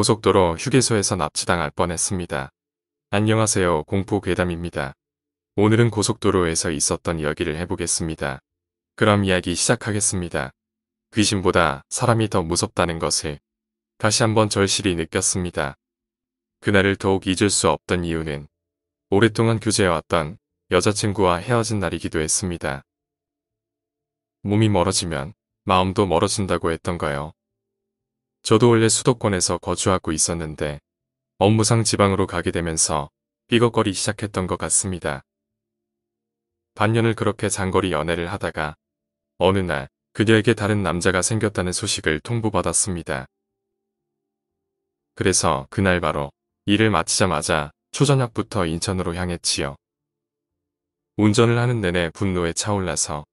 고속도로 휴게소에서 납치당할 뻔했습니다. 안녕하세요 공포괴담입니다. 오늘은 고속도로에서 있었던 이야기를 해보겠습니다. 그럼 이야기 시작하겠습니다. 귀신보다 사람이 더 무섭다는 것을 다시 한번 절실히 느꼈습니다. 그날을 더욱 잊을 수 없던 이유는 오랫동안 교제해왔던 여자친구와 헤어진 날이기도 했습니다. 몸이 멀어지면 마음도 멀어진다고 했던가요? 저도 원래 수도권에서 거주하고 있었는데 업무상 지방으로 가게 되면서 삐걱거리 시작했던 것 같습니다. 반년을 그렇게 장거리 연애를 하다가 어느 날 그녀에게 다른 남자가 생겼다는 소식을 통보받았습니다. 그래서 그날 바로 일을 마치자마자 초저녁부터 인천으로 향했지요. 운전을 하는 내내 분노에 차올라서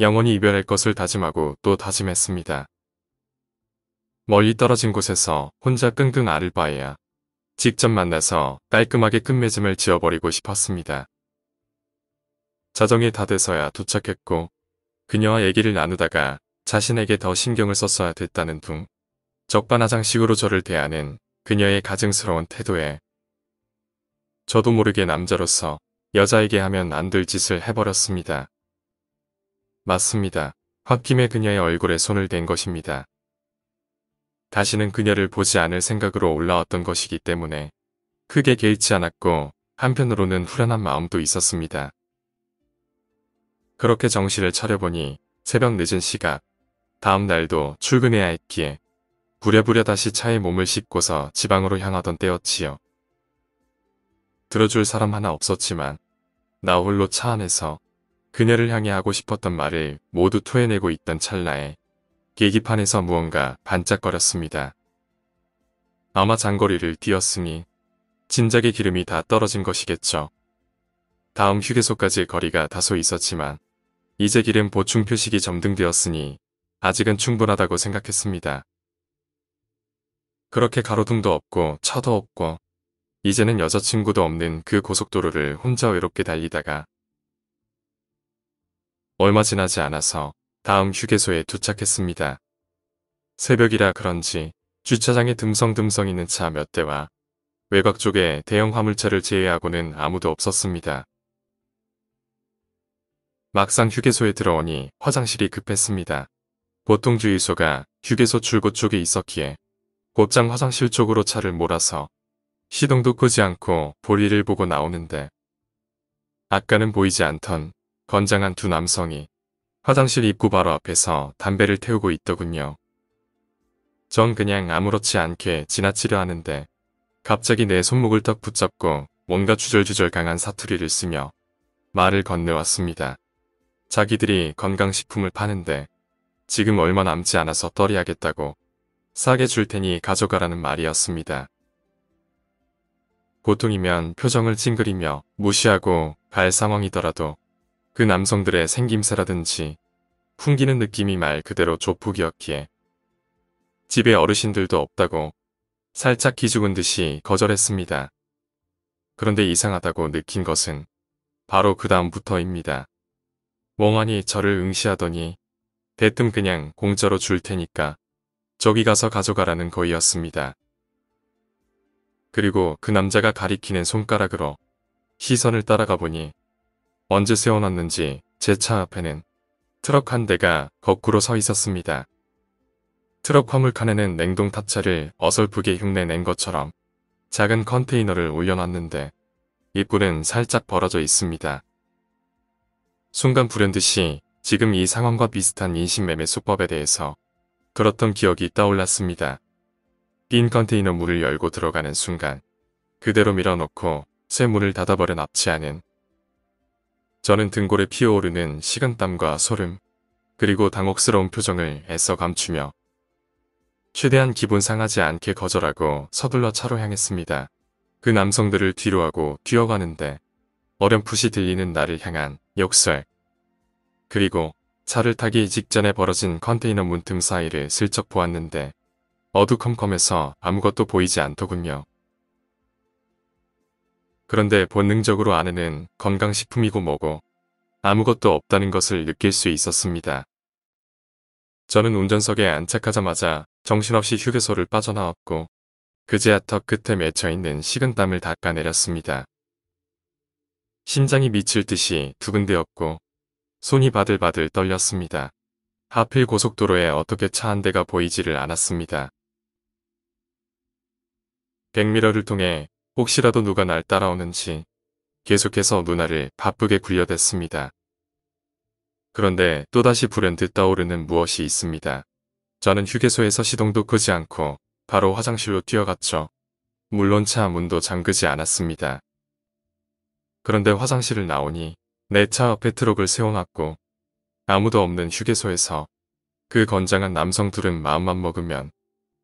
영원히 이별할 것을 다짐하고 또 다짐했습니다. 멀리 떨어진 곳에서 혼자 끙끙 앓을 바에야 직접 만나서 깔끔하게 끝맺음을 지어버리고 싶었습니다. 자정이 다 돼서야 도착했고 그녀와 얘기를 나누다가 자신에게 더 신경을 썼어야 됐다는 둥 적반하장식으로 저를 대하는 그녀의 가증스러운 태도에 저도 모르게 남자로서 여자에게 하면 안 될 짓을 해버렸습니다. 맞습니다. 홧김에 그녀의 얼굴에 손을 댄 것입니다. 다시는 그녀를 보지 않을 생각으로 올라왔던 것이기 때문에 크게 개의치 않았고 한편으로는 후련한 마음도 있었습니다. 그렇게 정신을 차려보니 새벽 늦은 시각 다음 날도 출근해야 했기에 부랴부랴 다시 차에 몸을 씻고서 지방으로 향하던 때였지요. 들어줄 사람 하나 없었지만 나 홀로 차 안에서 그녀를 향해 하고 싶었던 말을 모두 토해내고 있던 찰나에 계기판에서 무언가 반짝거렸습니다. 아마 장거리를 띄었으니 진작에 기름이 다 떨어진 것이겠죠. 다음 휴게소까지 거리가 다소 있었지만 이제 기름 보충 표식이 점등되었으니 아직은 충분하다고 생각했습니다. 그렇게 가로등도 없고 차도 없고 이제는 여자친구도 없는 그 고속도로를 혼자 외롭게 달리다가 얼마 지나지 않아서 다음 휴게소에 도착했습니다. 새벽이라 그런지 주차장에 듬성듬성 있는 차 몇 대와 외곽 쪽에 대형 화물차를 제외하고는 아무도 없었습니다. 막상 휴게소에 들어오니 화장실이 급했습니다. 보통 주유소가 휴게소 출구 쪽에 있었기에 곧장 화장실 쪽으로 차를 몰아서 시동도 끄지 않고 볼일을 보고 나오는데 아까는 보이지 않던 건장한 두 남성이 화장실 입구 바로 앞에서 담배를 태우고 있더군요. 전 그냥 아무렇지 않게 지나치려 하는데 갑자기 내 손목을 딱 붙잡고 뭔가 주절주절 강한 사투리를 쓰며 말을 건네왔습니다. 자기들이 건강식품을 파는데 지금 얼마 남지 않아서 떨이하겠다고 싸게 줄 테니 가져가라는 말이었습니다. 보통이면 표정을 찡그리며 무시하고 갈 상황이더라도 그 남성들의 생김새라든지 풍기는 느낌이 말 그대로 조폭이었기에 집에 어르신들도 없다고 살짝 기죽은 듯이 거절했습니다. 그런데 이상하다고 느낀 것은 바로 그 다음부터입니다. 멍하니 저를 응시하더니 대뜸 그냥 공짜로 줄 테니까 저기 가서 가져가라는 거였습니다. 그리고 그 남자가 가리키는 손가락으로 시선을 따라가 보니 언제 세워놨는지 제 차 앞에는 트럭 한 대가 거꾸로 서 있었습니다. 트럭 화물칸에는 냉동 타차를 어설프게 흉내낸 것처럼 작은 컨테이너를 올려놨는데 입구는 살짝 벌어져 있습니다. 순간 불현듯이 지금 이 상황과 비슷한 인신매매 수법에 대해서 들었던 기억이 떠올랐습니다. 빈 컨테이너 문을 열고 들어가는 순간 그대로 밀어놓고 새 문을 닫아버려 납치하는 저는 등골에 피어오르는 식은땀과 소름, 그리고 당혹스러운 표정을 애써 감추며 최대한 기분 상하지 않게 거절하고 서둘러 차로 향했습니다. 그 남성들을 뒤로하고 뛰어가는데 어렴풋이 들리는 나를 향한 욕설. 그리고 차를 타기 직전에 벌어진 컨테이너 문틈 사이를 슬쩍 보았는데 어두컴컴해서 아무것도 보이지 않더군요. 그런데 본능적으로 아내는 건강식품이고 뭐고 아무것도 없다는 것을 느낄 수 있었습니다. 저는 운전석에 안착하자마자 정신없이 휴게소를 빠져나왔고 그제야 턱 끝에 맺혀있는 식은땀을 닦아내렸습니다. 심장이 미칠 듯이 두근대었고 손이 바들바들 떨렸습니다. 하필 고속도로에 어떻게 차 한 대가 보이지를 않았습니다. 백미러를 통해 혹시라도 누가 날 따라오는지 계속해서 누나를 바쁘게 굴려댔습니다. 그런데 또다시 불현듯 떠오르는 무엇이 있습니다. 저는 휴게소에서 시동도 끄지 않고 바로 화장실로 뛰어갔죠. 물론 차 문도 잠그지 않았습니다. 그런데 화장실을 나오니 내 차 앞에 트럭을 세워놨고 아무도 없는 휴게소에서 그 건장한 남성 들은 마음만 먹으면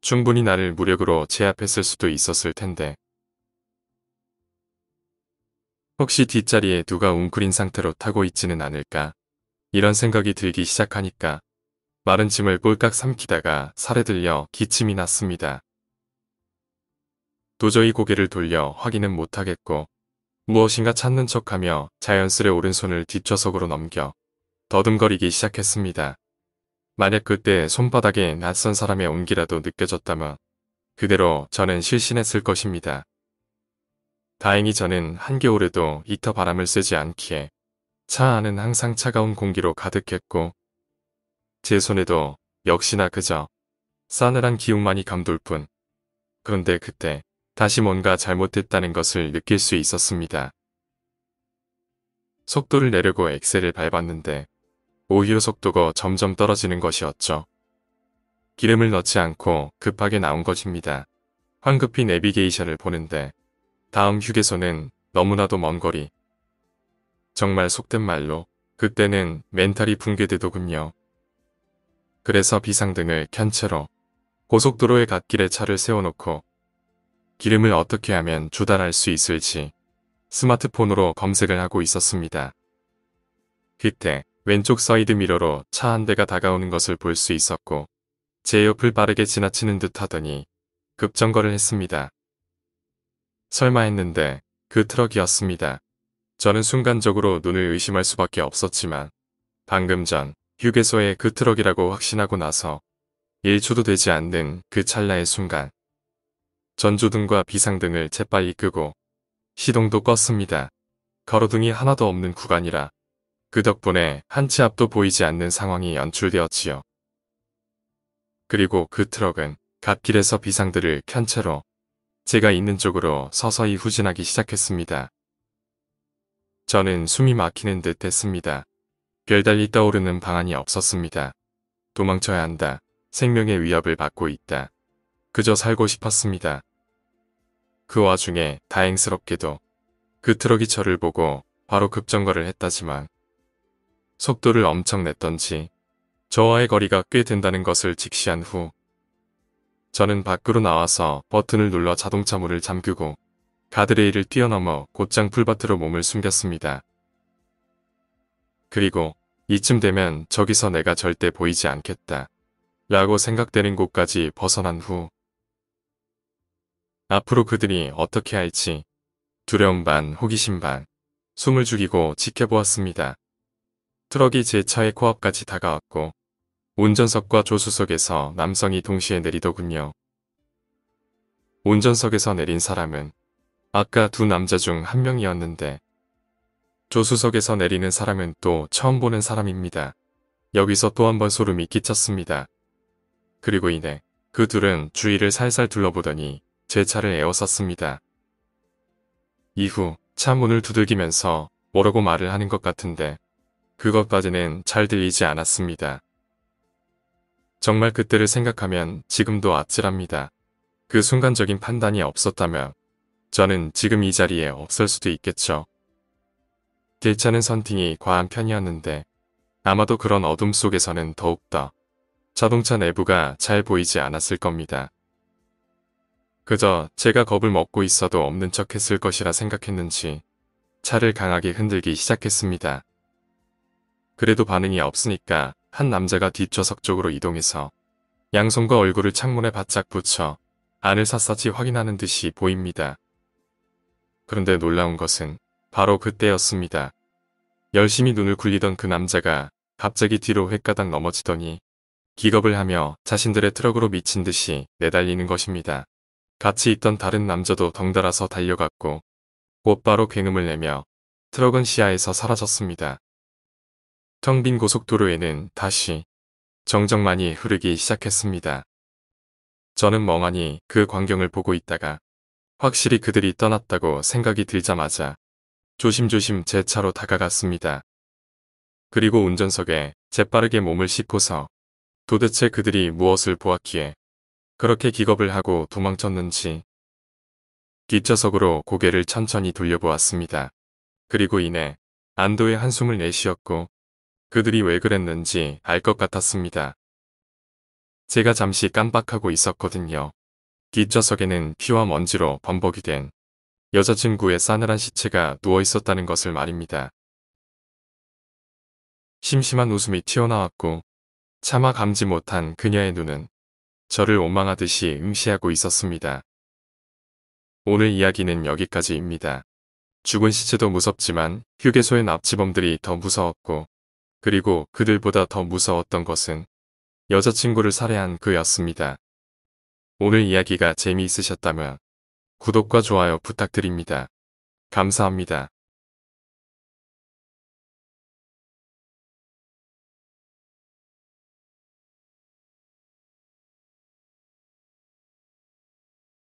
충분히 나를 무력으로 제압했을 수도 있었을 텐데 혹시 뒷자리에 누가 웅크린 상태로 타고 있지는 않을까 이런 생각이 들기 시작하니까 마른 짐을 꼴깍 삼키다가 살에 들려 기침이 났습니다. 도저히 고개를 돌려 확인은 못하겠고 무엇인가 찾는 척하며 자연스레 오른손을 뒷좌석으로 넘겨 더듬거리기 시작했습니다. 만약 그때 손바닥에 낯선 사람의 온기라도 느껴졌다면 그대로 저는 실신했을 것입니다. 다행히 저는 한겨울에도 이터 바람을 쐬지 않기에 차 안은 항상 차가운 공기로 가득했고 제 손에도 역시나 그저 싸늘한 기운만이 감돌 뿐. 그런데 그때 다시 뭔가 잘못됐다는 것을 느낄 수 있었습니다. 속도를 내려고 엑셀을 밟았는데 오히려 속도가 점점 떨어지는 것이었죠. 기름을 넣지 않고 급하게 나온 것입니다. 황급히 내비게이션을 보는데 다음 휴게소는 너무나도 먼 거리. 정말 속된 말로 그때는 멘탈이 붕괴되더군요. 그래서 비상등을 켠 채로 고속도로의 갓길에 차를 세워놓고 기름을 어떻게 하면 조달할 수 있을지 스마트폰으로 검색을 하고 있었습니다. 그때 왼쪽 사이드 미러로 차 한 대가 다가오는 것을 볼 수 있었고 제 옆을 빠르게 지나치는 듯 하더니 급정거를 했습니다. 설마 했는데 그 트럭이었습니다. 저는 순간적으로 눈을 의심할 수밖에 없었지만 방금 전 휴게소에 그 트럭이라고 확신하고 나서 1초도 되지 않는 그 찰나의 순간 전조등과 비상등을 재빨리 끄고 시동도 껐습니다. 가로등이 하나도 없는 구간이라 그 덕분에 한치 앞도 보이지 않는 상황이 연출되었지요. 그리고 그 트럭은 갓길에서 비상등을 켠 채로 제가 있는 쪽으로 서서히 후진하기 시작했습니다. 저는 숨이 막히는 듯 했습니다. 별달리 떠오르는 방안이 없었습니다. 도망쳐야 한다. 생명의 위협을 받고 있다. 그저 살고 싶었습니다. 그 와중에 다행스럽게도 그 트럭이 저를 보고 바로 급정거를 했다지만 속도를 엄청 냈던지 저와의 거리가 꽤 된다는 것을 직시한 후 저는 밖으로 나와서 버튼을 눌러 자동차 문을 잠그고 가드레일을 뛰어넘어 곧장 풀밭으로 몸을 숨겼습니다. 그리고 이쯤 되면 저기서 내가 절대 보이지 않겠다. 라고 생각되는 곳까지 벗어난 후 앞으로 그들이 어떻게 할지 두려움 반 호기심 반 숨을 죽이고 지켜보았습니다. 트럭이 제 차의 코앞까지 다가왔고 운전석과 조수석에서 남성이 동시에 내리더군요. 운전석에서 내린 사람은 아까 두 남자 중 한 명이었는데 조수석에서 내리는 사람은 또 처음 보는 사람입니다. 여기서 또 한 번 소름이 끼쳤습니다. 그리고 이내 그 둘은 주위를 살살 둘러보더니 제 차를 에워쌌습니다. 이후 차 문을 두들기면서 뭐라고 말을 하는 것 같은데 그것까지는 잘 들리지 않았습니다. 정말 그때를 생각하면 지금도 아찔합니다. 그 순간적인 판단이 없었다면 저는 지금 이 자리에 없을 수도 있겠죠. 길차는 선팅이 과한 편이었는데 아마도 그런 어둠 속에서는 더욱더 자동차 내부가 잘 보이지 않았을 겁니다. 그저 제가 겁을 먹고 있어도 없는 척 했을 것이라 생각했는지 차를 강하게 흔들기 시작했습니다. 그래도 반응이 없으니까 한 남자가 뒷좌석 쪽으로 이동해서 양손과 얼굴을 창문에 바짝 붙여 안을 샅샅이 확인하는 듯이 보입니다. 그런데 놀라운 것은 바로 그때였습니다. 열심히 눈을 굴리던 그 남자가 갑자기 뒤로 횟가닥 넘어지더니 기겁을 하며 자신들의 트럭으로 미친 듯이 내달리는 것입니다. 같이 있던 다른 남자도 덩달아서 달려갔고 곧바로 굉음을 내며 트럭은 시야에서 사라졌습니다. 텅빈 고속도로에는 다시 정적만이 흐르기 시작했습니다. 저는 멍하니 그 광경을 보고 있다가 확실히 그들이 떠났다고 생각이 들자마자 조심조심 제 차로 다가갔습니다. 그리고 운전석에 재빠르게 몸을 씻고서 도대체 그들이 무엇을 보았기에 그렇게 기겁을 하고 도망쳤는지 뒷좌석으로 고개를 천천히 돌려보았습니다. 그리고 이내 안도의 한숨을 내쉬었고 그들이 왜 그랬는지 알 것 같았습니다. 제가 잠시 깜빡하고 있었거든요. 뒷좌석에는 피와 먼지로 범벅이 된 여자친구의 싸늘한 시체가 누워 있었다는 것을 말입니다. 심심한 웃음이 튀어나왔고 차마 감지 못한 그녀의 눈은 저를 원망하듯이 응시하고 있었습니다. 오늘 이야기는 여기까지입니다. 죽은 시체도 무섭지만 휴게소의 납치범들이 더 무서웠고 그리고 그들보다 더 무서웠던 것은 여자친구를 살해한 그였습니다. 오늘 이야기가 재미있으셨다면 구독과 좋아요 부탁드립니다. 감사합니다.